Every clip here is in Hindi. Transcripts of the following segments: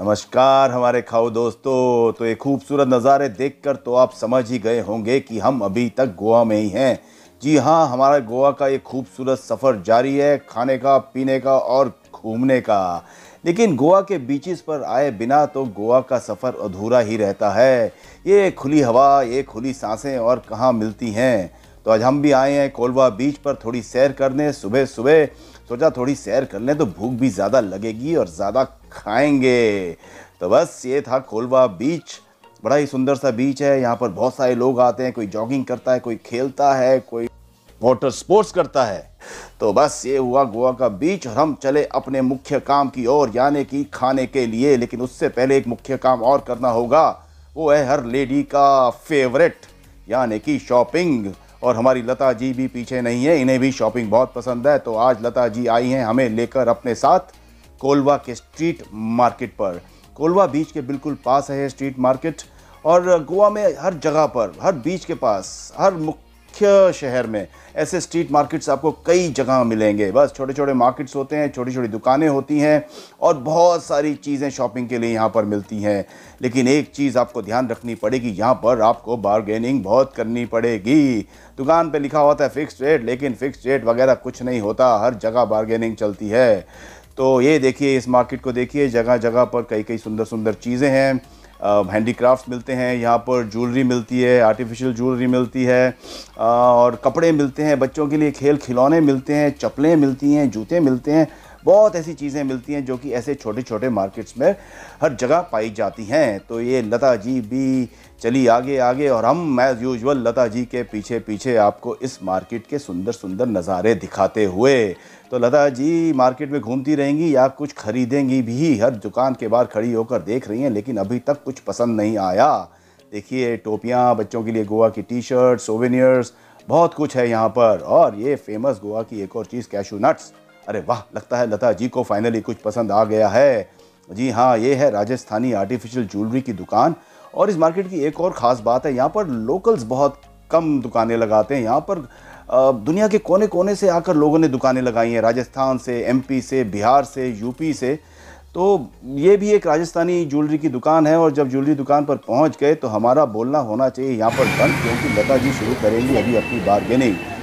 नमस्कार हमारे खाओ दोस्तों तो ये खूबसूरत नज़ारे देखकर तो आप समझ ही गए होंगे कि हम अभी तक गोवा में ही हैं जी हाँ हमारा गोवा का ये खूबसूरत सफ़र जारी है खाने का पीने का और घूमने का लेकिन गोवा के बीचेस पर आए बिना तो गोवा का सफ़र अधूरा ही रहता है ये खुली हवा ये खुली सांसें और कहाँ मिलती हैं तो आज हम भी आए हैं कोलवा बीच पर थोड़ी सैर करने सुबह सुबह सोचा थोड़ी सैर कर लें तो भूख भी ज़्यादा लगेगी और ज़्यादा खाएंगे तो बस ये था कोलवा बीच बड़ा ही सुंदर सा बीच है यहाँ पर बहुत सारे लोग आते हैं कोई जॉगिंग करता है कोई खेलता है कोई वाटर स्पोर्ट्स करता है तो बस ये हुआ गोवा का बीच और हम चले अपने मुख्य काम की ओर यानी कि खाने के लिए लेकिन उससे पहले एक मुख्य काम और करना होगा वो है हर लेडी का फेवरेट यानी कि शॉपिंग और हमारी लता जी भी पीछे नहीं है इन्हें भी शॉपिंग बहुत पसंद है तो आज लता जी आई हैं हमें लेकर अपने साथ कोलवा के स्ट्रीट मार्केट पर कोलवा बीच के बिल्कुल पास है स्ट्रीट मार्केट और गोवा में हर जगह पर हर बीच के पास हर मुक्त मुख्य शहर में ऐसे स्ट्रीट मार्केट्स आपको कई जगह मिलेंगे बस छोटे छोटे मार्केट्स होते हैं छोटी छोटी दुकानें होती हैं और बहुत सारी चीज़ें शॉपिंग के लिए यहाँ पर मिलती हैं लेकिन एक चीज़ आपको ध्यान रखनी पड़ेगी यहाँ पर आपको बारगेनिंग बहुत करनी पड़ेगी दुकान पर लिखा होता है फ़िक्स रेट लेकिन फ़िक्स रेट वगैरह कुछ नहीं होता हर जगह बारगेनिंग चलती है तो ये देखिए इस मार्केट को देखिए जगह जगह पर कई कई सुंदर सुंदर चीज़ें हैं हैंडीक्राफ्ट मिलते हैं यहाँ पर ज्वेलरी मिलती है आर्टिफिशियल ज्वेलरी मिलती है और कपड़े मिलते हैं बच्चों के लिए खेल खिलौने मिलते हैं चप्पलें मिलती हैं जूते मिलते हैं बहुत ऐसी चीज़ें मिलती हैं जो कि ऐसे छोटे छोटे मार्केट्स में हर जगह पाई जाती हैं तो ये लता जी भी चली आगे आगे और हम एज़ यूजल लता जी के पीछे पीछे आपको इस मार्केट के सुंदर सुंदर नज़ारे दिखाते हुए तो लता जी मार्केट में घूमती रहेंगी या कुछ खरीदेंगी भी हर दुकान के बाहर खड़ी होकर देख रही हैं लेकिन अभी तक कुछ पसंद नहीं आया देखिए टोपियाँ बच्चों के लिए गोवा की टी शर्ट सोवेनियर्स बहुत कुछ है यहाँ पर और ये फेमस गोवा की एक और चीज़ कैशू नट्स अरे वाह लगता है लता जी को फाइनली कुछ पसंद आ गया है जी हाँ ये है राजस्थानी आर्टिफिशियल ज्वेलरी की दुकान और इस मार्केट की एक और ख़ास बात है यहाँ पर लोकल्स बहुत कम दुकानें लगाते हैं यहाँ पर दुनिया के कोने कोने से आकर लोगों ने दुकानें लगाई हैं राजस्थान से एमपी से बिहार से यूपी से तो ये भी एक राजस्थानी ज्वेलरी की दुकान है और जब ज्वेलरी दुकान पर पहुंच गए तो हमारा बोलना होना चाहिए यहाँ पर बंद क्योंकि लता जी शुरू करेंगी अभी अपनी बारगेनिंग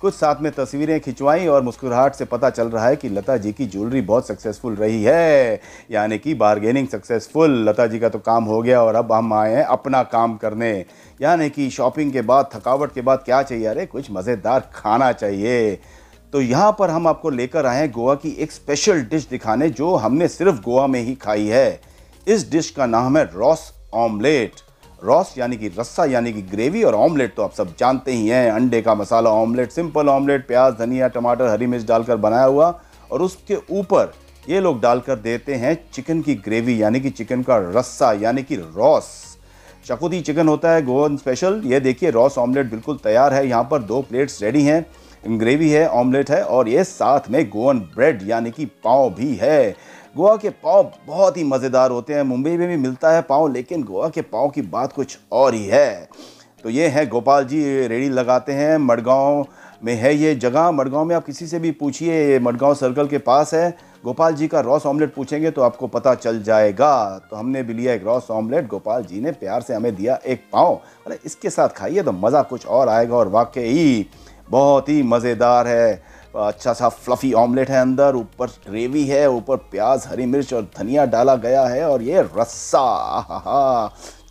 कुछ साथ में तस्वीरें खिंचवाई और मुस्कुराहट से पता चल रहा है कि लता जी की ज्वेलरी बहुत सक्सेसफुल रही है यानी कि बारगेनिंग सक्सेसफुल लता जी का तो काम हो गया और अब हम आए हैं अपना काम करने यानी कि शॉपिंग के बाद थकावट के बाद क्या चाहिए अरे कुछ मज़ेदार खाना चाहिए तो यहाँ पर हम आपको लेकर आए हैं गोवा की एक स्पेशल डिश दिखाने जो हमने सिर्फ गोवा में ही खाई है इस डिश का नाम है रॉस ऑमलेट रॉस यानी कि रस्सा यानी कि ग्रेवी और ऑमलेट तो आप सब जानते ही हैं अंडे का मसाला ऑमलेट सिंपल ऑमलेट प्याज धनिया टमाटर हरी मिर्च डालकर बनाया हुआ और उसके ऊपर ये लोग डालकर देते हैं चिकन की ग्रेवी यानी कि चिकन का रस्सा यानी कि रॉस चकुदी चिकन होता है गोवन स्पेशल ये देखिए रॉस ऑमलेट बिल्कुल तैयार है यहाँ पर दो प्लेट्स रेडी हैं ग्रेवी है ऑमलेट है और ये साथ में गोवन ब्रेड यानी कि पाव भी है गोवा के पाव बहुत ही मज़ेदार होते हैं मुंबई में भी मिलता है पाव लेकिन गोवा के पाव की बात कुछ और ही है तो ये है गोपाल जी रेडी लगाते हैं मडगांव में है ये जगह मडगांव में आप किसी से भी पूछिए ये मडगांव सर्कल के पास है गोपाल जी का रॉस ऑमलेट पूछेंगे तो आपको पता चल जाएगा तो हमने भी लिया एक रॉस ऑमलेट गोपाल जी ने प्यार से हमें दिया एक पाव अरे इसके साथ खाइए तो मज़ा कुछ और आएगा और वाकई बहुत ही मज़ेदार है अच्छा सा फ्लफ़ी ऑमलेट है अंदर ऊपर ग्रेवी है ऊपर प्याज हरी मिर्च और धनिया डाला गया है और ये रस्सा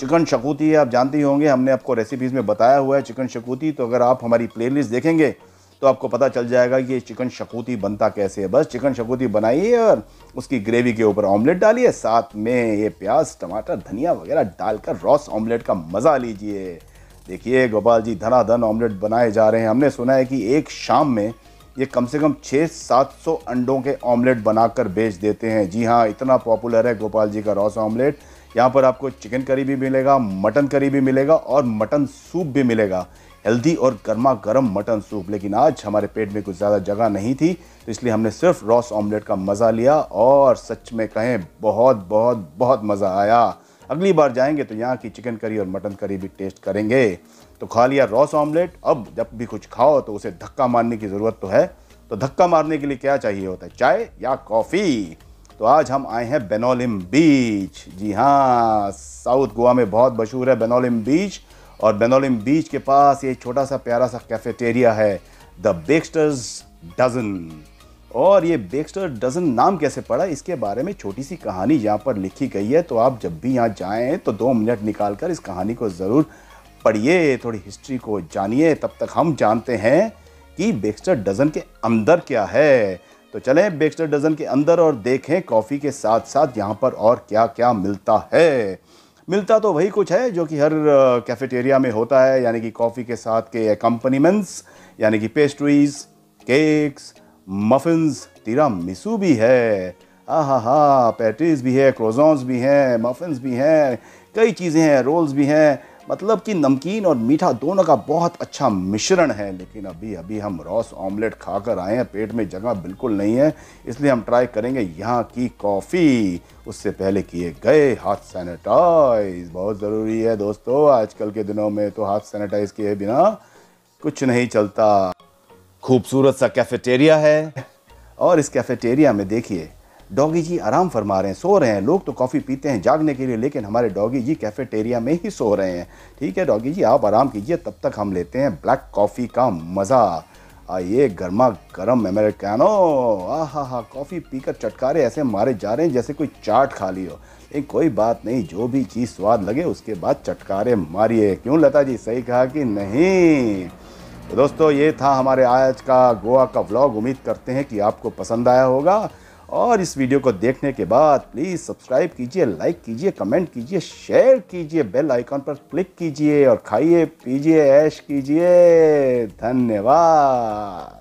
चिकन शकूती है आप जानते ही होंगे हमने आपको रेसिपीज़ में बताया हुआ है चिकन शकूती तो अगर आप हमारी प्लेलिस्ट देखेंगे तो आपको पता चल जाएगा कि ये चिकन शकूती बनता कैसे है बस चिकन शकूती बनाइए और उसकी ग्रेवी के ऊपर ऑमलेट डालिए साथ में ये प्याज टमाटर धनिया वगैरह डालकर रॉस ऑमलेट का मज़ा लीजिए देखिए गोपाल जी धनाधन ऑमलेट बनाए जा रहे हैं हमने सुना है कि एक शाम में ये कम से कम छः सात सौ अंडों के ऑमलेट बनाकर बेच देते हैं जी हाँ इतना पॉपुलर है गोपाल जी का रॉस ऑमलेट यहाँ पर आपको चिकन करी भी मिलेगा मटन करी भी मिलेगा और मटन सूप भी मिलेगा हेल्दी और गर्मा गर्म मटन सूप लेकिन आज हमारे पेट में कुछ ज़्यादा जगह नहीं थी तो इसलिए हमने सिर्फ रॉस ऑमलेट का मज़ा लिया और सच में कहें बहुत बहुत बहुत मज़ा आया अगली बार जाएंगे तो यहाँ की चिकन करी और मटन करी भी टेस्ट करेंगे तो खा लिया रॉस ऑमलेट अब जब भी कुछ खाओ तो उसे धक्का मारने की ज़रूरत तो है तो धक्का मारने के लिए क्या चाहिए होता है चाय या कॉफ़ी तो आज हम आए हैं बेनोलिम बीच जी हाँ साउथ गोवा में बहुत मशहूर है बेनोलिम बीच और बेनोलिम बीच के पास ये छोटा सा प्यारा सा कैफेटेरिया है द बेस्टर्स डजन और ये बेक्स्टर डजन नाम कैसे पड़ा इसके बारे में छोटी सी कहानी यहाँ पर लिखी गई है तो आप जब भी यहाँ जाएँ तो दो मिनट निकाल कर इस कहानी को ज़रूर पढ़िए थोड़ी हिस्ट्री को जानिए तब तक हम जानते हैं कि बेक्स्टर डजन के अंदर क्या है तो चलें बेक्स्टर डजन के अंदर और देखें कॉफ़ी के साथ साथ यहाँ पर और क्या क्या मिलता है मिलता तो वही कुछ है जो कि हर कैफेटेरिया में होता है यानी कि कॉफ़ी के साथ के कंपनीमेंट्स यानी कि pastries cakes muffins tiramisu भी है आहा हा पैटीज भी है क्रोजॉन्स भी हैं मफिन्स भी हैं कई चीज़ें हैं रोल्स भी हैं मतलब कि नमकीन और मीठा दोनों का बहुत अच्छा मिश्रण है लेकिन अभी अभी हम रॉस ऑमलेट खा कर आए हैं पेट में जगह बिल्कुल नहीं है इसलिए हम ट्राई करेंगे यहाँ की कॉफ़ी उससे पहले किए गए हाथ सैनिटाइज बहुत ज़रूरी है दोस्तों आजकल के दिनों में तो हाथ सैनिटाइज किए बिना कुछ नहीं चलता खूबसूरत सा कैफेटेरिया है और इस कैफेटेरिया में देखिए डॉगी जी आराम फरमा रहे हैं सो रहे हैं लोग तो कॉफ़ी पीते हैं जागने के लिए लेकिन हमारे डॉगी जी कैफेटेरिया में ही सो रहे हैं ठीक है डॉगी जी आप आराम कीजिए तब तक हम लेते हैं ब्लैक कॉफ़ी का मज़ा आइए गर्मा गर्म अमेरिकानो आ हा हा कॉफ़ी पीकर चटकारे ऐसे मारे जा रहे हैं जैसे कोई चाट खा ली हो लेकिन कोई बात नहीं जो भी चीज़ स्वाद लगे उसके बाद चटकारे मारिए क्यों लता जी सही कहा कि नहीं तो दोस्तों ये था हमारे आज का गोवा का ब्लॉग उम्मीद करते हैं कि आपको पसंद आया होगा और इस वीडियो को देखने के बाद प्लीज़ सब्सक्राइब कीजिए लाइक कीजिए कमेंट कीजिए शेयर कीजिए बेल आइकॉन पर क्लिक कीजिए और खाइए पीजिए ऐश कीजिए धन्यवाद